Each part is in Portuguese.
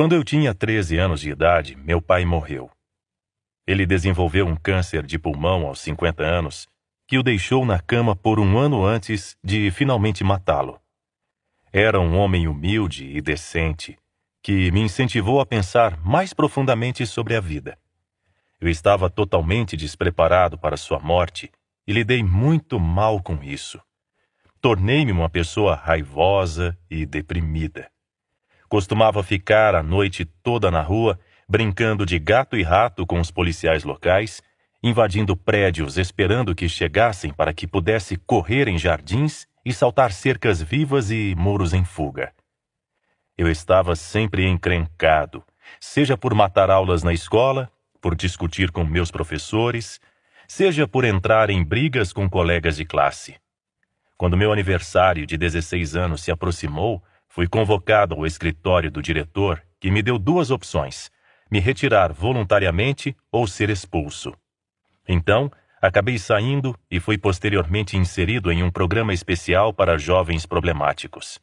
quando eu tinha 13 anos de idade, meu pai morreu. Ele desenvolveu um câncer de pulmão aos 50 anos, que o deixou na cama por um ano antes de finalmente matá-lo. Era um homem humilde e decente, que me incentivou a pensar mais profundamente sobre a vida. Eu estava totalmente despreparado para sua morte e lidei muito mal com isso. Tornei-me uma pessoa raivosa e deprimida. Costumava ficar a noite toda na rua, brincando de gato e rato com os policiais locais, invadindo prédios esperando que chegassem para que pudesse correr em jardins e saltar cercas vivas e muros em fuga. Eu estava sempre encrencado, seja por matar aulas na escola, por discutir com meus professores, seja por entrar em brigas com colegas de classe. Quando meu aniversário de 16 anos se aproximou, Fui convocado ao escritório do diretor, que me deu duas opções: me retirar voluntariamente ou ser expulso. Então, acabei saindo e fui posteriormente inserido em um programa especial para jovens problemáticos.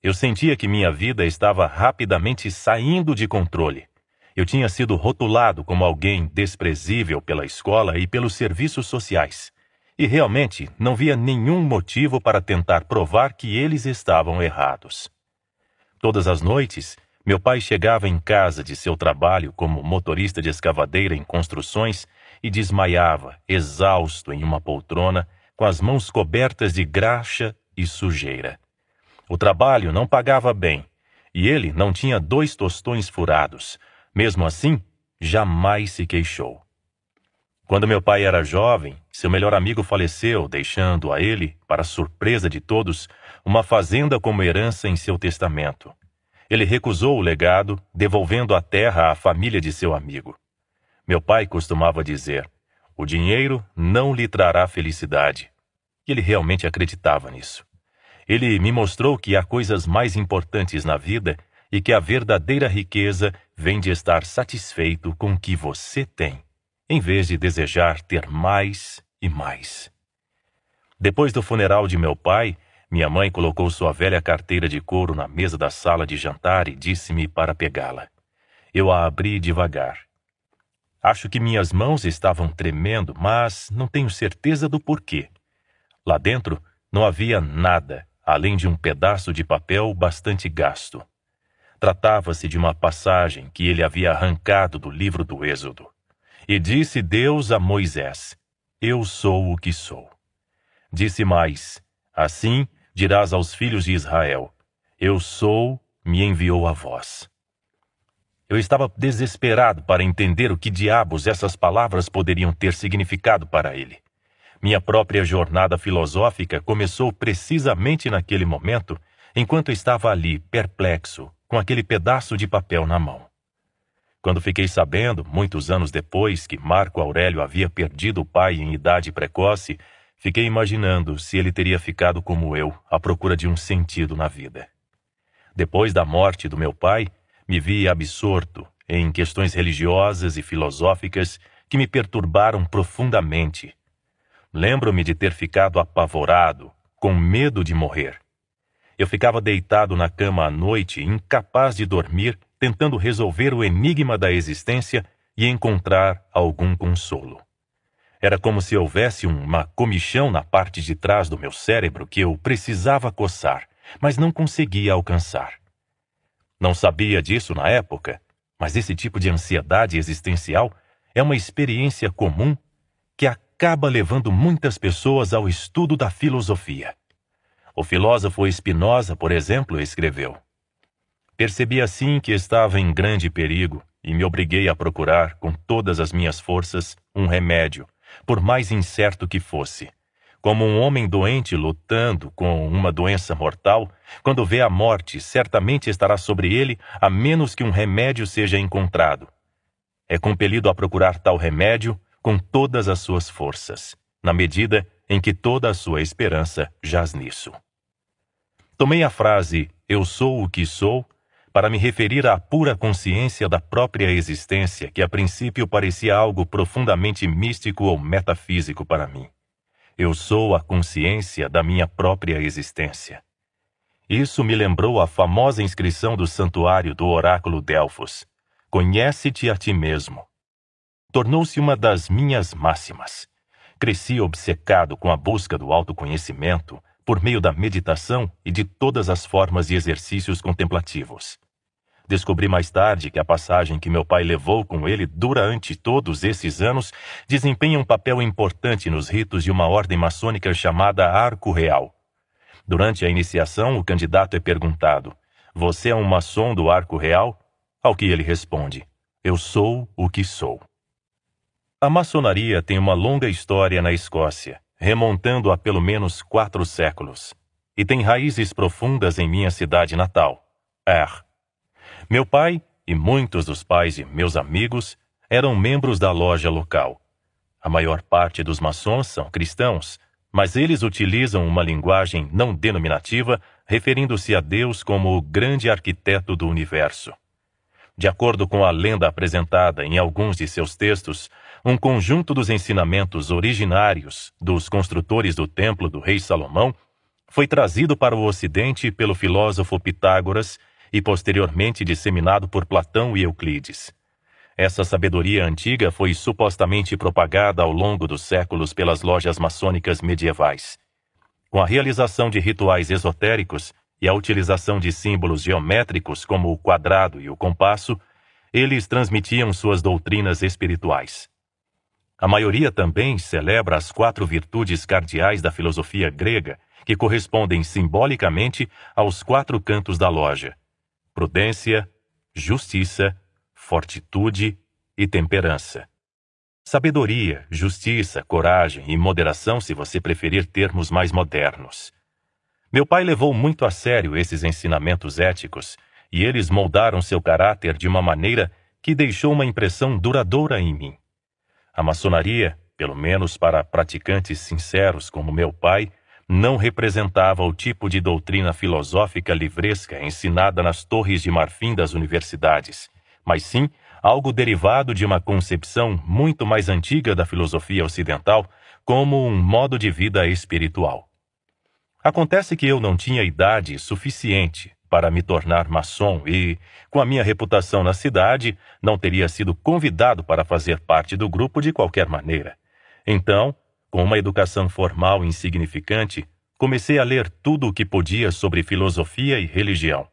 Eu sentia que minha vida estava rapidamente saindo de controle. Eu tinha sido rotulado como alguém desprezível pela escola e pelos serviços sociais. E realmente não via nenhum motivo para tentar provar que eles estavam errados. Todas as noites, meu pai chegava em casa de seu trabalho como motorista de escavadeira em construções e desmaiava, exausto em uma poltrona, com as mãos cobertas de graxa e sujeira. O trabalho não pagava bem, e ele não tinha dois tostões furados. Mesmo assim, jamais se queixou. Quando meu pai era jovem, seu melhor amigo faleceu, deixando a ele, para surpresa de todos, uma fazenda como herança em seu testamento. Ele recusou o legado, devolvendo a terra à família de seu amigo. Meu pai costumava dizer: o dinheiro não lhe trará felicidade. E ele realmente acreditava nisso. Ele me mostrou que há coisas mais importantes na vida e que a verdadeira riqueza vem de estar satisfeito com o que você tem, em vez de desejar ter mais e mais. Depois do funeral de meu pai, minha mãe colocou sua velha carteira de couro na mesa da sala de jantar e disse-me para pegá-la. Eu a abri devagar. Acho que minhas mãos estavam tremendo, mas não tenho certeza do porquê. Lá dentro não havia nada, além de um pedaço de papel bastante gasto. Tratava-se de uma passagem que ele havia arrancado do livro do Êxodo. E disse Deus a Moisés: Eu sou o que sou. Disse mais: Assim dirás aos filhos de Israel: Eu sou, me enviou a vós. Eu estava desesperado para entender o que diabos essas palavras poderiam ter significado para ele. Minha própria jornada filosófica começou precisamente naquele momento, enquanto estava ali, perplexo, com aquele pedaço de papel na mão. Quando fiquei sabendo, muitos anos depois, que Marco Aurélio havia perdido o pai em idade precoce Fiquei imaginando se ele teria ficado como eu, à procura de um sentido na vida. Depois da morte do meu pai, me vi absorto em questões religiosas e filosóficas que me perturbaram profundamente. Lembro-me de ter ficado apavorado, com medo de morrer. Eu ficava deitado na cama à noite, incapaz de dormir, tentando resolver o enigma da existência e encontrar algum consolo. Era como se houvesse uma comichão na parte de trás do meu cérebro que eu precisava coçar, mas não conseguia alcançar. Não sabia disso na época, mas esse tipo de ansiedade existencial é uma experiência comum que acaba levando muitas pessoas ao estudo da filosofia. O filósofo Spinoza, por exemplo, escreveu: Percebi assim que estava em grande perigo e me obriguei a procurar, com todas as minhas forças, um remédio por mais incerto que fosse. Como um homem doente lutando com uma doença mortal, quando vê a morte, certamente estará sobre ele, a menos que um remédio seja encontrado. É compelido a procurar tal remédio com todas as suas forças, na medida em que toda a sua esperança jaz nisso. Tomei a frase Eu sou o que sou para me referir à pura consciência da própria existência, que a princípio parecia algo profundamente místico ou metafísico para mim. Eu sou a consciência da minha própria existência. Isso me lembrou a famosa inscrição do santuário do oráculo Delfos: Conhece-te a ti mesmo. Tornou-se uma das minhas máximas. Cresci obcecado com a busca do autoconhecimento por meio da meditação e de todas as formas e exercícios contemplativos. Descobri mais tarde que a passagem que meu pai levou com ele durante todos esses anos desempenha um papel importante nos ritos de uma ordem maçônica chamada Arco Real. Durante a iniciação, o candidato é perguntado: Você é um maçom do Arco Real? Ao que ele responde: Eu sou o que sou. A maçonaria tem uma longa história na Escócia, remontando a pelo menos quatro séculos, e tem raízes profundas em minha cidade natal, Ayr, meu pai e muitos dos pais de meus amigos eram membros da loja local. A maior parte dos maçons são cristãos, mas eles utilizam uma linguagem não denominativa, referindo-se a Deus como o grande arquiteto do universo. De acordo com a lenda apresentada em alguns de seus textos, um conjunto dos ensinamentos originários dos construtores do templo do rei Salomão foi trazido para o Ocidente pelo filósofo Pitágoras e posteriormente disseminado por Platão e Euclides. Essa sabedoria antiga foi supostamente propagada ao longo dos séculos pelas lojas maçônicas medievais. Com a realização de rituais esotéricos e a utilização de símbolos geométricos como o quadrado e o compasso, eles transmitiam suas doutrinas espirituais. A maioria também celebra as quatro virtudes cardeais da filosofia grega, que correspondem simbolicamente aos quatro cantos da loja: prudência, justiça, fortitude e temperança. Sabedoria, justiça, coragem e moderação, se você preferir termos mais modernos. Meu pai levou muito a sério esses ensinamentos éticos e eles moldaram seu caráter de uma maneira que deixou uma impressão duradoura em mim. A maçonaria, pelo menos para praticantes sinceros como meu pai, não representava o tipo de doutrina filosófica livresca ensinada nas torres de marfim das universidades, mas sim algo derivado de uma concepção muito mais antiga da filosofia ocidental como um modo de vida espiritual. Acontece que eu não tinha idade suficiente para me tornar maçom e, com a minha reputação na cidade, não teria sido convidado para fazer parte do grupo de qualquer maneira. Então, com uma educação formal insignificante, comecei a ler tudo o que podia sobre filosofia e religião.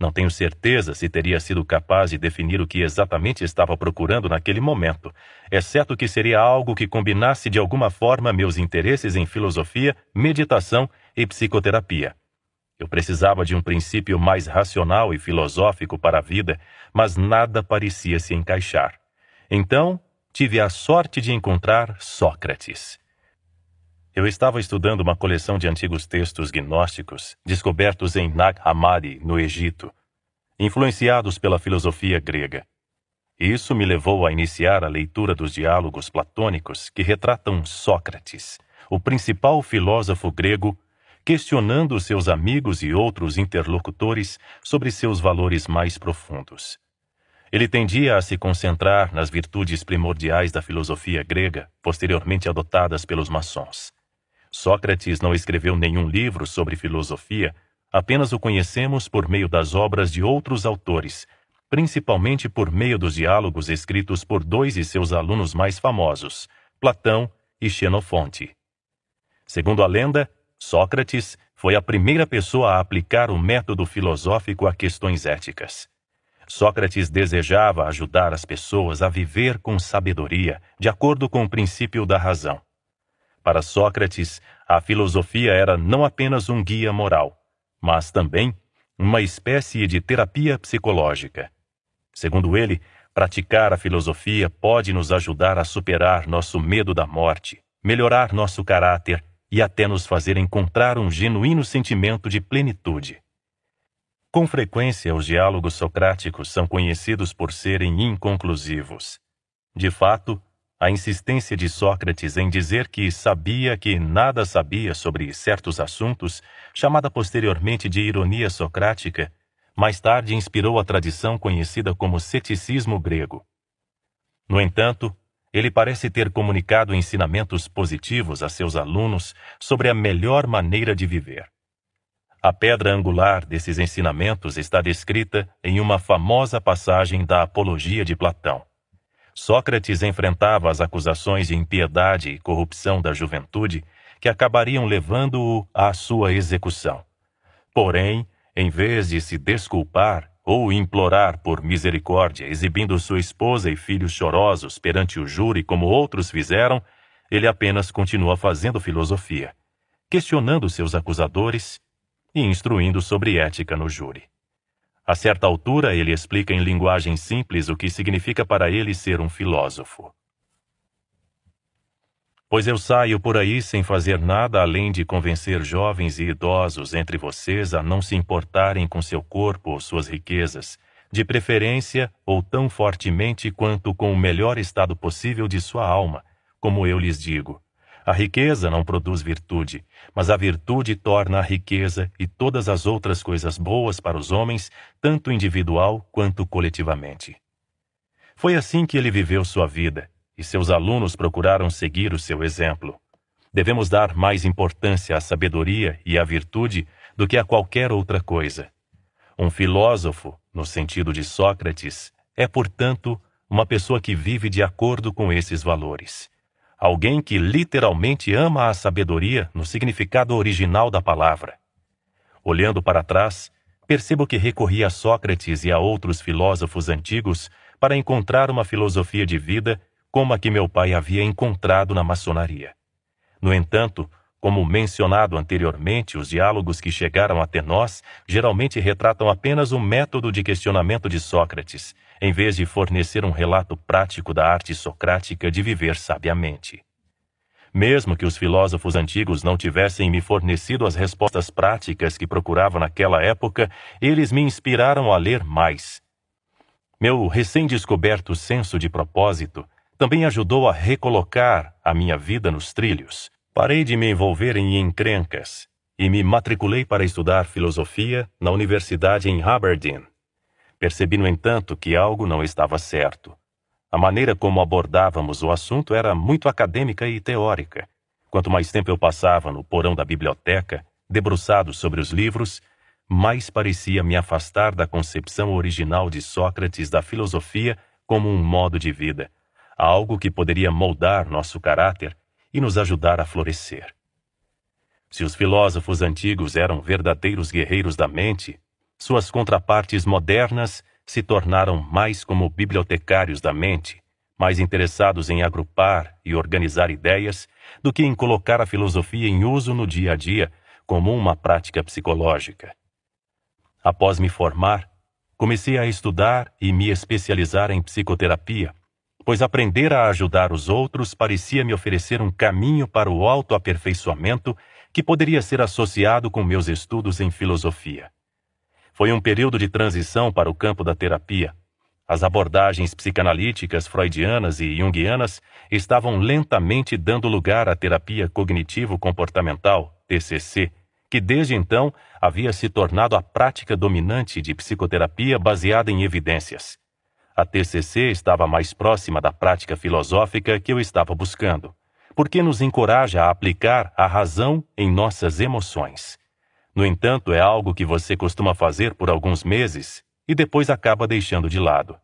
Não tenho certeza se teria sido capaz de definir o que exatamente estava procurando naquele momento, exceto que seria algo que combinasse de alguma forma meus interesses em filosofia, meditação e psicoterapia. Eu precisava de um princípio mais racional e filosófico para a vida, mas nada parecia se encaixar. Então, tive a sorte de encontrar Sócrates. Eu estava estudando uma coleção de antigos textos gnósticos descobertos em Nag Hammadi, no Egito, influenciados pela filosofia grega. Isso me levou a iniciar a leitura dos diálogos platônicos que retratam Sócrates, o principal filósofo grego, questionando seus amigos e outros interlocutores sobre seus valores mais profundos. Ele tendia a se concentrar nas virtudes primordiais da filosofia grega, posteriormente adotadas pelos maçons. Sócrates não escreveu nenhum livro sobre filosofia, apenas o conhecemos por meio das obras de outros autores, principalmente por meio dos diálogos escritos por dois de seus alunos mais famosos, Platão e Xenofonte. Segundo a lenda, Sócrates foi a primeira pessoa a aplicar o método filosófico a questões éticas. Sócrates desejava ajudar as pessoas a viver com sabedoria, de acordo com o princípio da razão. Para Sócrates, a filosofia era não apenas um guia moral, mas também uma espécie de terapia psicológica. Segundo ele, praticar a filosofia pode nos ajudar a superar nosso medo da morte, melhorar nosso caráter e até nos fazer encontrar um genuíno sentimento de plenitude. Com frequência, os diálogos socráticos são conhecidos por serem inconclusivos. De fato, a insistência de Sócrates em dizer que sabia que nada sabia sobre certos assuntos, chamada posteriormente de ironia socrática, mais tarde inspirou a tradição conhecida como ceticismo grego. No entanto, ele parece ter comunicado ensinamentos positivos a seus alunos sobre a melhor maneira de viver. A pedra angular desses ensinamentos está descrita em uma famosa passagem da Apologia de Platão. Sócrates enfrentava as acusações de impiedade e corrupção da juventude que acabariam levando-o à sua execução. Porém, em vez de se desculpar ou implorar por misericórdia, exibindo sua esposa e filhos chorosos perante o júri como outros fizeram, ele apenas continua fazendo filosofia, questionando seus acusadores e instruindo sobre ética no júri. A certa altura, ele explica em linguagem simples o que significa para ele ser um filósofo. Pois eu saio por aí sem fazer nada além de convencer jovens e idosos entre vocês a não se importarem com seu corpo ou suas riquezas, de preferência ou tão fortemente quanto com o melhor estado possível de sua alma, como eu lhes digo. A riqueza não produz virtude, mas a virtude torna a riqueza e todas as outras coisas boas para os homens, tanto individual quanto coletivamente. Foi assim que ele viveu sua vida, e seus alunos procuraram seguir o seu exemplo. Devemos dar mais importância à sabedoria e à virtude do que a qualquer outra coisa. Um filósofo, no sentido de Sócrates, é, portanto, uma pessoa que vive de acordo com esses valores alguém que literalmente ama a sabedoria no significado original da palavra. Olhando para trás, percebo que recorri a Sócrates e a outros filósofos antigos para encontrar uma filosofia de vida como a que meu pai havia encontrado na maçonaria. No entanto, como mencionado anteriormente, os diálogos que chegaram até nós geralmente retratam apenas o método de questionamento de Sócrates, em vez de fornecer um relato prático da arte socrática de viver sabiamente. Mesmo que os filósofos antigos não tivessem me fornecido as respostas práticas que procurava naquela época, eles me inspiraram a ler mais. Meu recém-descoberto senso de propósito também ajudou a recolocar a minha vida nos trilhos. Parei de me envolver em encrencas e me matriculei para estudar filosofia na universidade em Aberdeen. Percebi, no entanto, que algo não estava certo. A maneira como abordávamos o assunto era muito acadêmica e teórica. Quanto mais tempo eu passava no porão da biblioteca, debruçado sobre os livros, mais parecia me afastar da concepção original de Sócrates da filosofia como um modo de vida, algo que poderia moldar nosso caráter e nos ajudar a florescer. Se os filósofos antigos eram verdadeiros guerreiros da mente, suas contrapartes modernas se tornaram mais como bibliotecários da mente, mais interessados em agrupar e organizar ideias do que em colocar a filosofia em uso no dia a dia como uma prática psicológica. Após me formar, comecei a estudar e me especializar em psicoterapia, pois aprender a ajudar os outros parecia me oferecer um caminho para o autoaperfeiçoamento que poderia ser associado com meus estudos em filosofia. Foi um período de transição para o campo da terapia. As abordagens psicanalíticas freudianas e junguianas estavam lentamente dando lugar à terapia cognitivo-comportamental, TCC, que desde então havia se tornado a prática dominante de psicoterapia baseada em evidências. A TCC estava mais próxima da prática filosófica que eu estava buscando, porque nos encoraja a aplicar a razão em nossas emoções no entanto, é algo que você costuma fazer por alguns meses e depois acaba deixando de lado.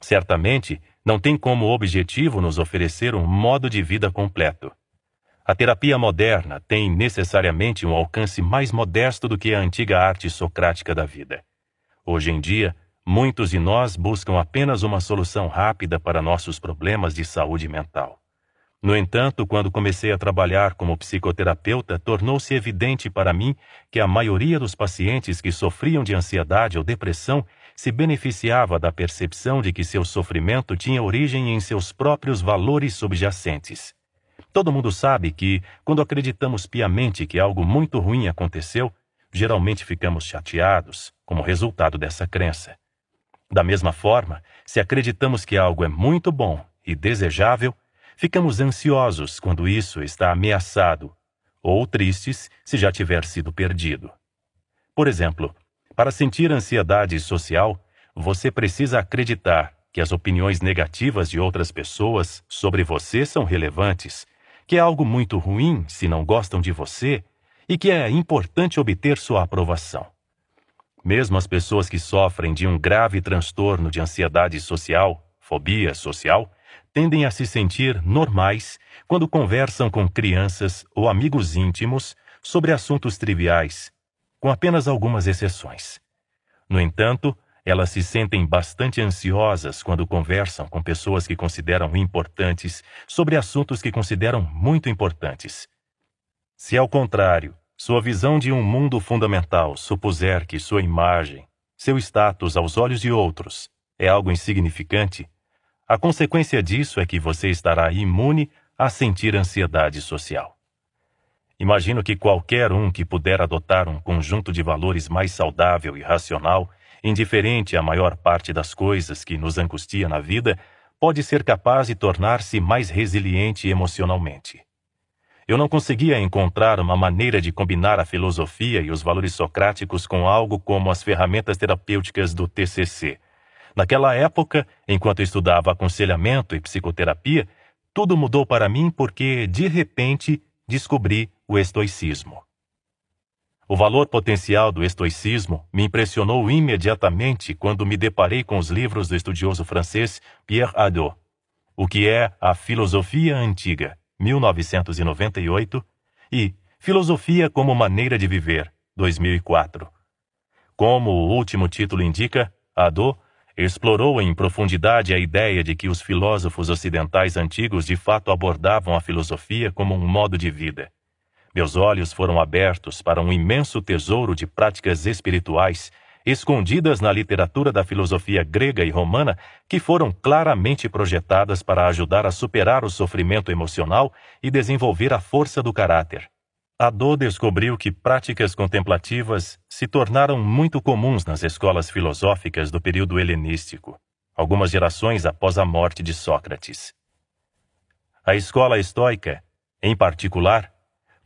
Certamente, não tem como objetivo nos oferecer um modo de vida completo. A terapia moderna tem necessariamente um alcance mais modesto do que a antiga arte socrática da vida. Hoje em dia, muitos de nós buscam apenas uma solução rápida para nossos problemas de saúde mental. No entanto, quando comecei a trabalhar como psicoterapeuta, tornou-se evidente para mim que a maioria dos pacientes que sofriam de ansiedade ou depressão se beneficiava da percepção de que seu sofrimento tinha origem em seus próprios valores subjacentes. Todo mundo sabe que, quando acreditamos piamente que algo muito ruim aconteceu, geralmente ficamos chateados como resultado dessa crença. Da mesma forma, se acreditamos que algo é muito bom e desejável, Ficamos ansiosos quando isso está ameaçado, ou tristes se já tiver sido perdido. Por exemplo, para sentir ansiedade social, você precisa acreditar que as opiniões negativas de outras pessoas sobre você são relevantes, que é algo muito ruim se não gostam de você e que é importante obter sua aprovação. Mesmo as pessoas que sofrem de um grave transtorno de ansiedade social, fobia social, tendem a se sentir normais quando conversam com crianças ou amigos íntimos sobre assuntos triviais, com apenas algumas exceções. No entanto, elas se sentem bastante ansiosas quando conversam com pessoas que consideram importantes sobre assuntos que consideram muito importantes. Se, ao contrário, sua visão de um mundo fundamental supuser que sua imagem, seu status aos olhos de outros, é algo insignificante, a consequência disso é que você estará imune a sentir ansiedade social. Imagino que qualquer um que puder adotar um conjunto de valores mais saudável e racional, indiferente à maior parte das coisas que nos angustia na vida, pode ser capaz de tornar-se mais resiliente emocionalmente. Eu não conseguia encontrar uma maneira de combinar a filosofia e os valores socráticos com algo como as ferramentas terapêuticas do TCC, Naquela época, enquanto estudava aconselhamento e psicoterapia, tudo mudou para mim porque, de repente, descobri o estoicismo. O valor potencial do estoicismo me impressionou imediatamente quando me deparei com os livros do estudioso francês Pierre Hadot, O que é a Filosofia Antiga, 1998, e Filosofia como Maneira de Viver, 2004. Como o último título indica, Hadot explorou em profundidade a ideia de que os filósofos ocidentais antigos de fato abordavam a filosofia como um modo de vida. Meus olhos foram abertos para um imenso tesouro de práticas espirituais escondidas na literatura da filosofia grega e romana que foram claramente projetadas para ajudar a superar o sofrimento emocional e desenvolver a força do caráter. Adô descobriu que práticas contemplativas se tornaram muito comuns nas escolas filosóficas do período helenístico, algumas gerações após a morte de Sócrates. A escola estoica, em particular,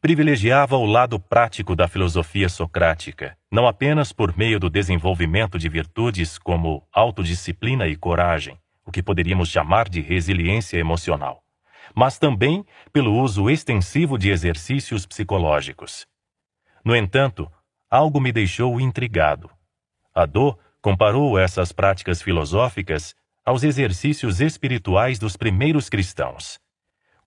privilegiava o lado prático da filosofia socrática, não apenas por meio do desenvolvimento de virtudes como autodisciplina e coragem, o que poderíamos chamar de resiliência emocional, mas também pelo uso extensivo de exercícios psicológicos. No entanto, algo me deixou intrigado. Adô comparou essas práticas filosóficas aos exercícios espirituais dos primeiros cristãos.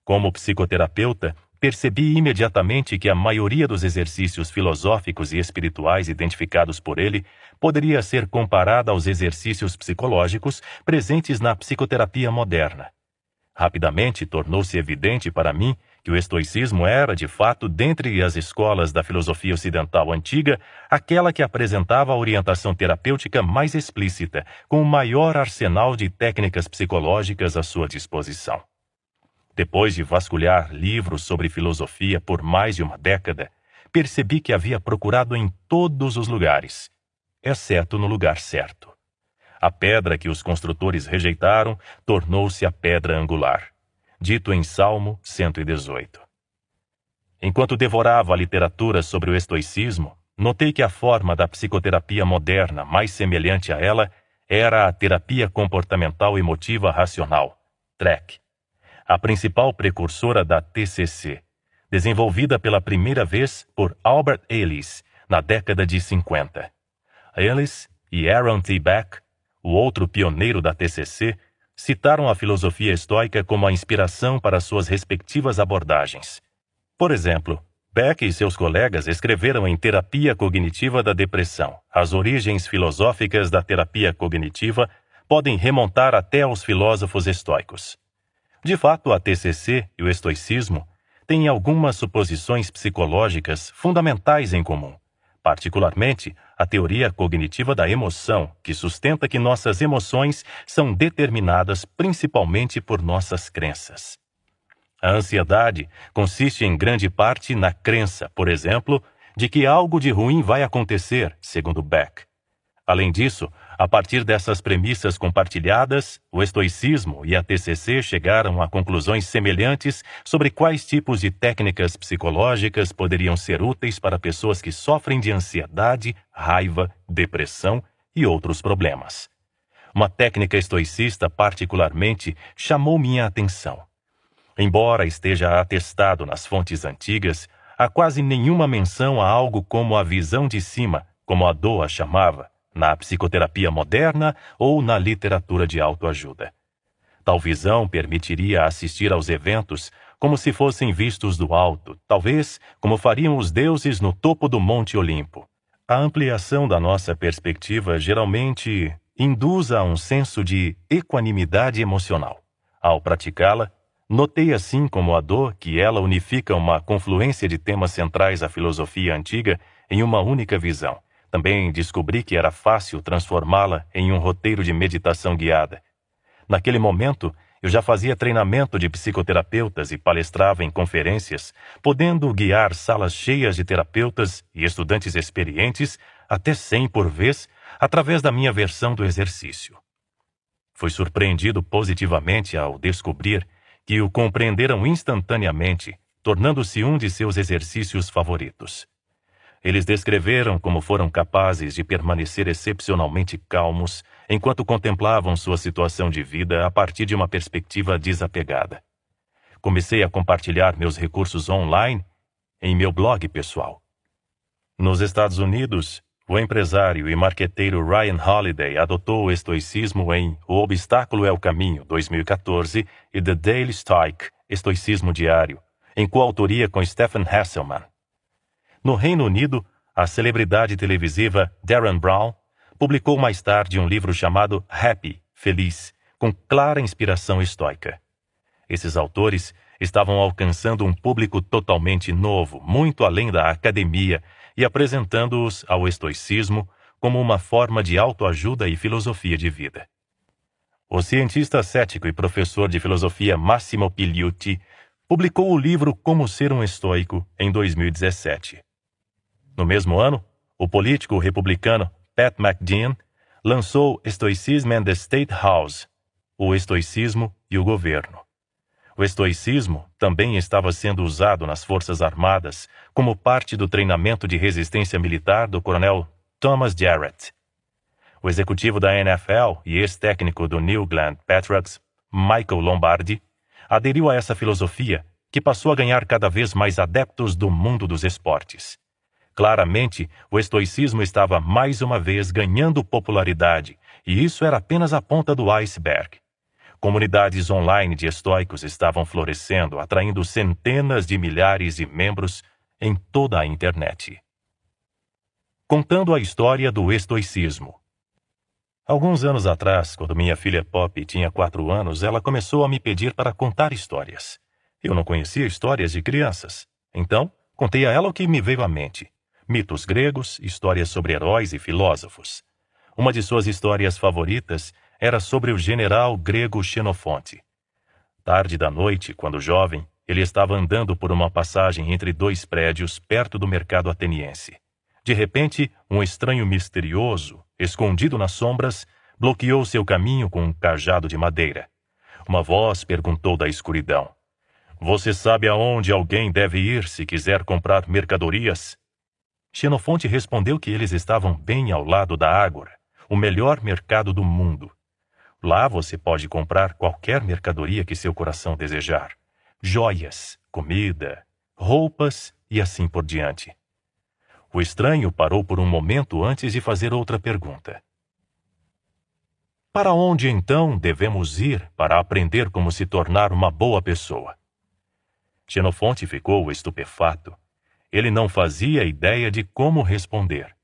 Como psicoterapeuta, percebi imediatamente que a maioria dos exercícios filosóficos e espirituais identificados por ele poderia ser comparada aos exercícios psicológicos presentes na psicoterapia moderna. Rapidamente tornou-se evidente para mim que o estoicismo era, de fato, dentre as escolas da filosofia ocidental antiga, aquela que apresentava a orientação terapêutica mais explícita, com o maior arsenal de técnicas psicológicas à sua disposição. Depois de vasculhar livros sobre filosofia por mais de uma década, percebi que havia procurado em todos os lugares, exceto no lugar certo. A pedra que os construtores rejeitaram tornou-se a pedra angular, dito em Salmo 118. Enquanto devorava a literatura sobre o estoicismo, notei que a forma da psicoterapia moderna mais semelhante a ela era a terapia comportamental emotiva racional, TREC, a principal precursora da TCC, desenvolvida pela primeira vez por Albert Ellis na década de 50. Ellis e Aaron T. Beck o outro pioneiro da TCC, citaram a filosofia estoica como a inspiração para suas respectivas abordagens. Por exemplo, Beck e seus colegas escreveram em Terapia Cognitiva da Depressão. As origens filosóficas da terapia cognitiva podem remontar até aos filósofos estoicos. De fato, a TCC e o estoicismo têm algumas suposições psicológicas fundamentais em comum particularmente a teoria cognitiva da emoção, que sustenta que nossas emoções são determinadas principalmente por nossas crenças. A ansiedade consiste em grande parte na crença, por exemplo, de que algo de ruim vai acontecer, segundo Beck. Além disso, a partir dessas premissas compartilhadas, o estoicismo e a TCC chegaram a conclusões semelhantes sobre quais tipos de técnicas psicológicas poderiam ser úteis para pessoas que sofrem de ansiedade, raiva, depressão e outros problemas. Uma técnica estoicista, particularmente, chamou minha atenção. Embora esteja atestado nas fontes antigas, há quase nenhuma menção a algo como a visão de cima, como a Doa chamava na psicoterapia moderna ou na literatura de autoajuda. Tal visão permitiria assistir aos eventos como se fossem vistos do alto, talvez como fariam os deuses no topo do Monte Olimpo. A ampliação da nossa perspectiva geralmente induz a um senso de equanimidade emocional. Ao praticá-la, notei assim como a dor que ela unifica uma confluência de temas centrais à filosofia antiga em uma única visão também descobri que era fácil transformá-la em um roteiro de meditação guiada. Naquele momento, eu já fazia treinamento de psicoterapeutas e palestrava em conferências, podendo guiar salas cheias de terapeutas e estudantes experientes, até 100 por vez, através da minha versão do exercício. Fui surpreendido positivamente ao descobrir que o compreenderam instantaneamente, tornando-se um de seus exercícios favoritos. Eles descreveram como foram capazes de permanecer excepcionalmente calmos enquanto contemplavam sua situação de vida a partir de uma perspectiva desapegada. Comecei a compartilhar meus recursos online em meu blog pessoal. Nos Estados Unidos, o empresário e marqueteiro Ryan Holiday adotou o estoicismo em O Obstáculo é o Caminho, 2014, e The Daily Stoic, Estoicismo Diário, em coautoria com Stephen Hasselman, no Reino Unido, a celebridade televisiva Darren Brown publicou mais tarde um livro chamado Happy, Feliz, com clara inspiração estoica. Esses autores estavam alcançando um público totalmente novo, muito além da academia, e apresentando-os ao estoicismo como uma forma de autoajuda e filosofia de vida. O cientista cético e professor de filosofia Massimo Piliuti publicou o livro Como Ser um Estoico em 2017. No mesmo ano, o político republicano Pat McDean lançou Stoicism and the State House, o estoicismo e o governo. O estoicismo também estava sendo usado nas Forças Armadas como parte do treinamento de resistência militar do coronel Thomas Jarrett. O executivo da NFL e ex-técnico do New England Patriots, Michael Lombardi, aderiu a essa filosofia que passou a ganhar cada vez mais adeptos do mundo dos esportes. Claramente, o estoicismo estava mais uma vez ganhando popularidade, e isso era apenas a ponta do iceberg. Comunidades online de estoicos estavam florescendo, atraindo centenas de milhares de membros em toda a internet. Contando a história do estoicismo. Alguns anos atrás, quando minha filha Pop tinha quatro anos, ela começou a me pedir para contar histórias. Eu não conhecia histórias de crianças, então contei a ela o que me veio à mente mitos gregos, histórias sobre heróis e filósofos. Uma de suas histórias favoritas era sobre o general grego Xenofonte. Tarde da noite, quando jovem, ele estava andando por uma passagem entre dois prédios perto do mercado ateniense. De repente, um estranho misterioso, escondido nas sombras, bloqueou seu caminho com um cajado de madeira. Uma voz perguntou da escuridão: Você sabe aonde alguém deve ir se quiser comprar mercadorias? Xenofonte respondeu que eles estavam bem ao lado da Ágora, o melhor mercado do mundo. Lá você pode comprar qualquer mercadoria que seu coração desejar: joias, comida, roupas e assim por diante. O estranho parou por um momento antes de fazer outra pergunta. Para onde então devemos ir para aprender como se tornar uma boa pessoa? Xenofonte ficou estupefato. Ele não fazia ideia de como responder.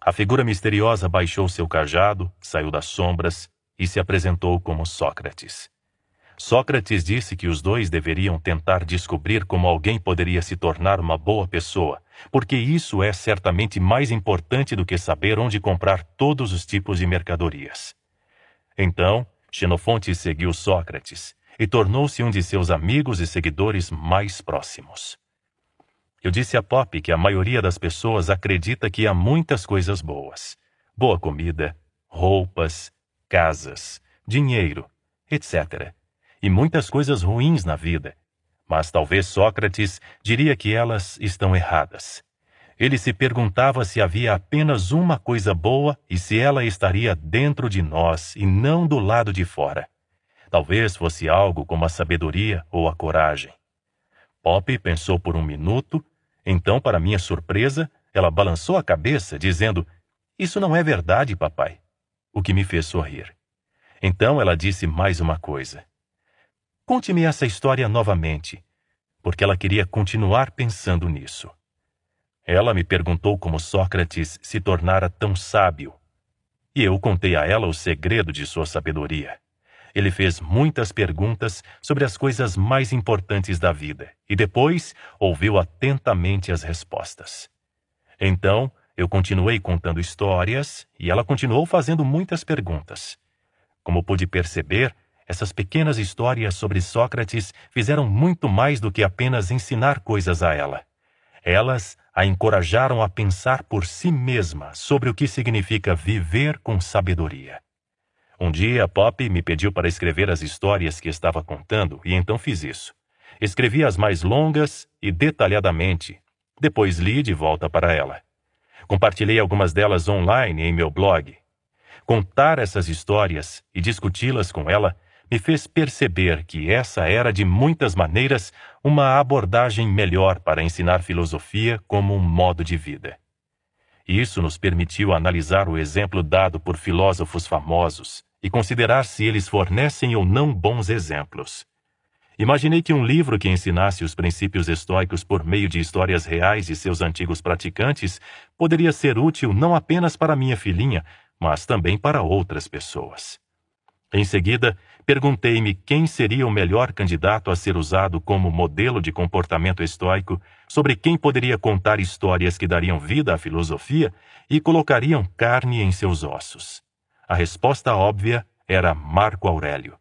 A figura misteriosa baixou seu cajado, saiu das sombras e se apresentou como Sócrates. Sócrates disse que os dois deveriam tentar descobrir como alguém poderia se tornar uma boa pessoa, porque isso é certamente mais importante do que saber onde comprar todos os tipos de mercadorias. Então, Xenofonte seguiu Sócrates e tornou-se um de seus amigos e seguidores mais próximos. Eu disse a Pop que a maioria das pessoas acredita que há muitas coisas boas: boa comida, roupas, casas, dinheiro, etc. E muitas coisas ruins na vida. Mas talvez Sócrates diria que elas estão erradas. Ele se perguntava se havia apenas uma coisa boa e se ela estaria dentro de nós e não do lado de fora. Talvez fosse algo como a sabedoria ou a coragem. Pop pensou por um minuto então, para minha surpresa, ela balançou a cabeça, dizendo: Isso não é verdade, papai. O que me fez sorrir. Então ela disse mais uma coisa. Conte-me essa história novamente, porque ela queria continuar pensando nisso. Ela me perguntou como Sócrates se tornara tão sábio, e eu contei a ela o segredo de sua sabedoria. Ele fez muitas perguntas sobre as coisas mais importantes da vida e depois ouviu atentamente as respostas. Então, eu continuei contando histórias e ela continuou fazendo muitas perguntas. Como pude perceber, essas pequenas histórias sobre Sócrates fizeram muito mais do que apenas ensinar coisas a ela. Elas a encorajaram a pensar por si mesma sobre o que significa viver com sabedoria. Um dia, Pop me pediu para escrever as histórias que estava contando e então fiz isso. Escrevi as mais longas e detalhadamente. Depois li de volta para ela. Compartilhei algumas delas online em meu blog. Contar essas histórias e discuti-las com ela me fez perceber que essa era, de muitas maneiras, uma abordagem melhor para ensinar filosofia como um modo de vida. Isso nos permitiu analisar o exemplo dado por filósofos famosos e considerar se eles fornecem ou não bons exemplos. Imaginei que um livro que ensinasse os princípios estoicos por meio de histórias reais de seus antigos praticantes poderia ser útil não apenas para minha filhinha, mas também para outras pessoas. Em seguida, perguntei-me quem seria o melhor candidato a ser usado como modelo de comportamento estoico, sobre quem poderia contar histórias que dariam vida à filosofia e colocariam carne em seus ossos. A resposta óbvia era Marco Aurélio.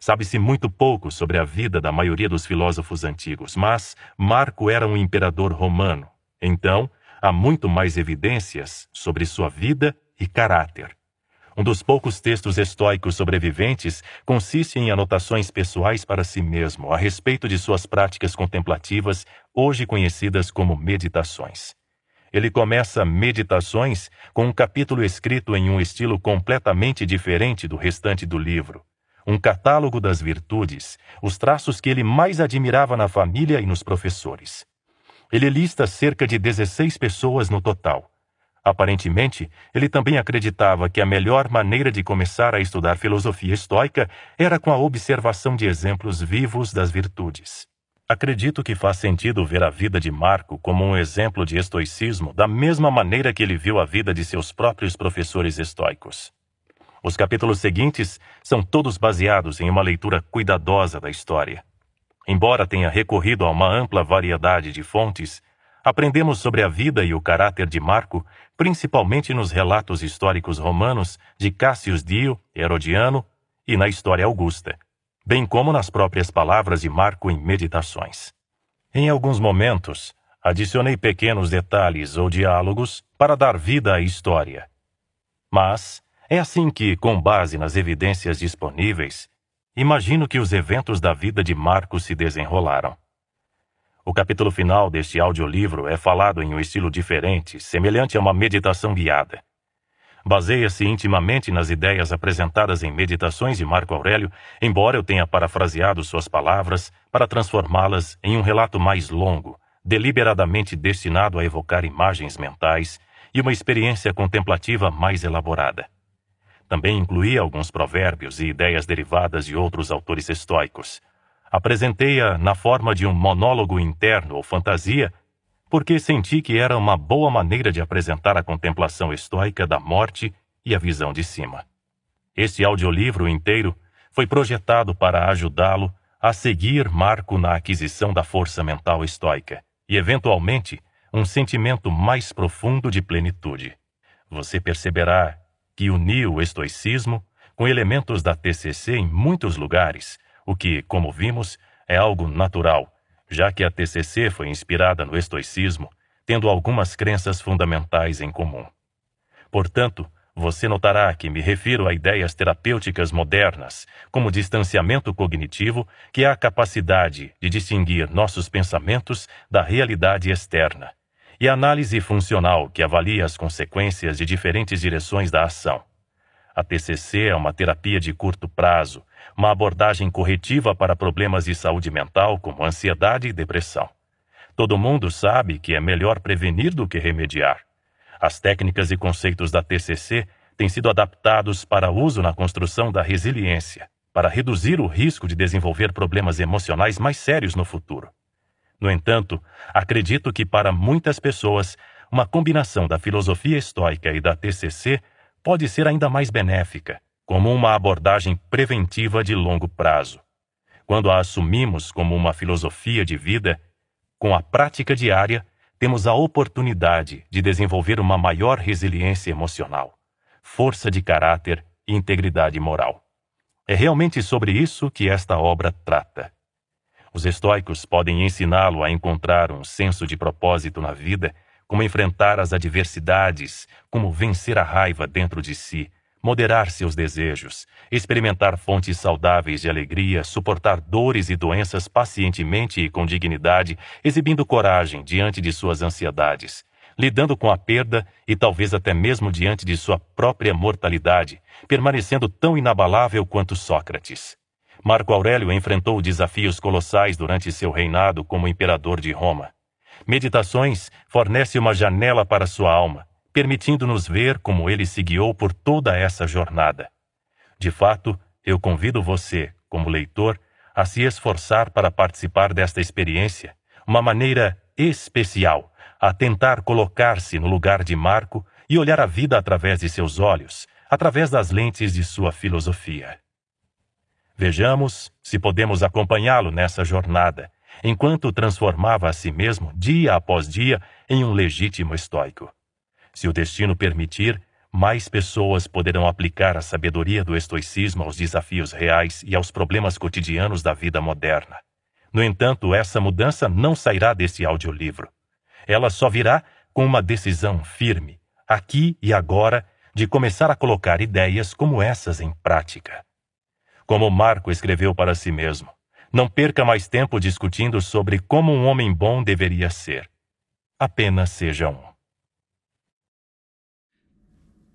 Sabe-se muito pouco sobre a vida da maioria dos filósofos antigos, mas Marco era um imperador romano. Então, há muito mais evidências sobre sua vida e caráter. Um dos poucos textos estoicos sobreviventes consiste em anotações pessoais para si mesmo a respeito de suas práticas contemplativas, hoje conhecidas como meditações. Ele começa Meditações com um capítulo escrito em um estilo completamente diferente do restante do livro. Um catálogo das virtudes, os traços que ele mais admirava na família e nos professores. Ele lista cerca de 16 pessoas no total, Aparentemente, ele também acreditava que a melhor maneira de começar a estudar filosofia estoica era com a observação de exemplos vivos das virtudes. Acredito que faz sentido ver a vida de Marco como um exemplo de estoicismo da mesma maneira que ele viu a vida de seus próprios professores estoicos. Os capítulos seguintes são todos baseados em uma leitura cuidadosa da história. Embora tenha recorrido a uma ampla variedade de fontes, aprendemos sobre a vida e o caráter de Marco, principalmente nos relatos históricos romanos de Cassius Dio, Herodiano e na história Augusta, bem como nas próprias palavras de Marco em Meditações. Em alguns momentos, adicionei pequenos detalhes ou diálogos para dar vida à história. Mas é assim que, com base nas evidências disponíveis, imagino que os eventos da vida de Marco se desenrolaram. O capítulo final deste audiolivro é falado em um estilo diferente, semelhante a uma meditação guiada. Baseia-se intimamente nas ideias apresentadas em Meditações de Marco Aurélio, embora eu tenha parafraseado suas palavras para transformá-las em um relato mais longo, deliberadamente destinado a evocar imagens mentais e uma experiência contemplativa mais elaborada. Também incluí alguns provérbios e ideias derivadas de outros autores estoicos, Apresentei-a na forma de um monólogo interno ou fantasia, porque senti que era uma boa maneira de apresentar a contemplação estoica da morte e a visão de cima. Este audiolivro inteiro foi projetado para ajudá-lo a seguir Marco na aquisição da força mental estoica e, eventualmente, um sentimento mais profundo de plenitude. Você perceberá que uniu o estoicismo com elementos da TCC em muitos lugares o que, como vimos, é algo natural, já que a TCC foi inspirada no estoicismo, tendo algumas crenças fundamentais em comum. Portanto, você notará que me refiro a ideias terapêuticas modernas, como distanciamento cognitivo, que é a capacidade de distinguir nossos pensamentos da realidade externa, e análise funcional, que avalia as consequências de diferentes direções da ação. A TCC é uma terapia de curto prazo, uma abordagem corretiva para problemas de saúde mental, como ansiedade e depressão. Todo mundo sabe que é melhor prevenir do que remediar. As técnicas e conceitos da TCC têm sido adaptados para uso na construção da resiliência, para reduzir o risco de desenvolver problemas emocionais mais sérios no futuro. No entanto, acredito que para muitas pessoas, uma combinação da filosofia estoica e da TCC pode ser ainda mais benéfica, como uma abordagem preventiva de longo prazo. Quando a assumimos como uma filosofia de vida, com a prática diária, temos a oportunidade de desenvolver uma maior resiliência emocional, força de caráter e integridade moral. É realmente sobre isso que esta obra trata. Os estoicos podem ensiná-lo a encontrar um senso de propósito na vida, como enfrentar as adversidades, como vencer a raiva dentro de si, moderar seus desejos, experimentar fontes saudáveis de alegria, suportar dores e doenças pacientemente e com dignidade, exibindo coragem diante de suas ansiedades, lidando com a perda e talvez até mesmo diante de sua própria mortalidade, permanecendo tão inabalável quanto Sócrates. Marco Aurélio enfrentou desafios colossais durante seu reinado como imperador de Roma. Meditações fornece uma janela para sua alma, permitindo-nos ver como ele se guiou por toda essa jornada. De fato, eu convido você, como leitor, a se esforçar para participar desta experiência, uma maneira especial, a tentar colocar-se no lugar de Marco e olhar a vida através de seus olhos, através das lentes de sua filosofia. Vejamos se podemos acompanhá-lo nessa jornada, enquanto transformava a si mesmo, dia após dia, em um legítimo estoico. Se o destino permitir, mais pessoas poderão aplicar a sabedoria do estoicismo aos desafios reais e aos problemas cotidianos da vida moderna. No entanto, essa mudança não sairá desse audiolivro. Ela só virá com uma decisão firme, aqui e agora, de começar a colocar ideias como essas em prática. Como Marco escreveu para si mesmo, não perca mais tempo discutindo sobre como um homem bom deveria ser. Apenas seja um.